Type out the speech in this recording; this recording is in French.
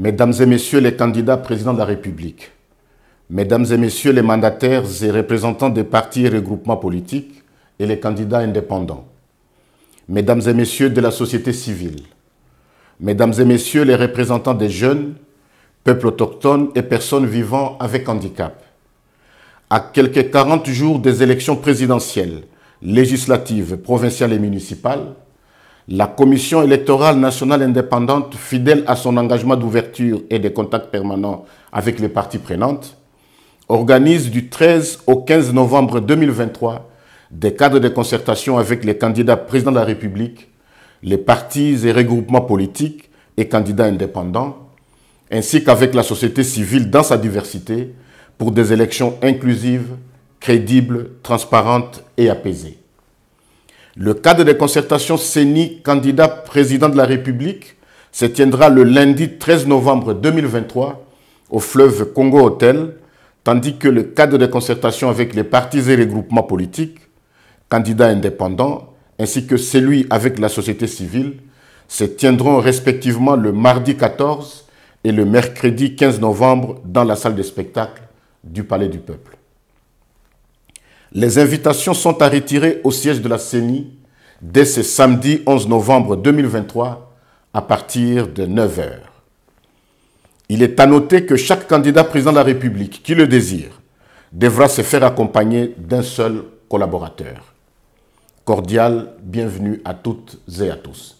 Mesdames et messieurs les candidats présidents de la République, Mesdames et messieurs les mandataires et représentants des partis et regroupements politiques et les candidats indépendants, Mesdames et messieurs de la société civile, Mesdames et messieurs les représentants des jeunes, peuples autochtones et personnes vivant avec handicap, à quelques 40 jours des élections présidentielles, législatives, provinciales et municipales, la Commission électorale nationale indépendante, fidèle à son engagement d'ouverture et de contacts permanents avec les parties prenantes, organise du 13 au 15 novembre 2023 des cadres de concertation avec les candidats présidents de la République, les partis et regroupements politiques et candidats indépendants, ainsi qu'avec la société civile dans sa diversité, pour des élections inclusives, crédibles, transparentes et apaisées. Le cadre de concertation CENI candidat président de la République se tiendra le lundi 13 novembre 2023 au fleuve Congo Hôtel, tandis que le cadre de concertation avec les partis et les groupements politiques, candidats indépendants, ainsi que celui avec la société civile, se tiendront respectivement le mardi 14 et le mercredi 15 novembre dans la salle de spectacle du Palais du Peuple. Les invitations sont à retirer au siège de la CENI dès ce samedi 11 novembre 2023 à partir de 9h. Il est à noter que chaque candidat président de la République qui le désire devra se faire accompagner d'un seul collaborateur. Cordial bienvenue à toutes et à tous.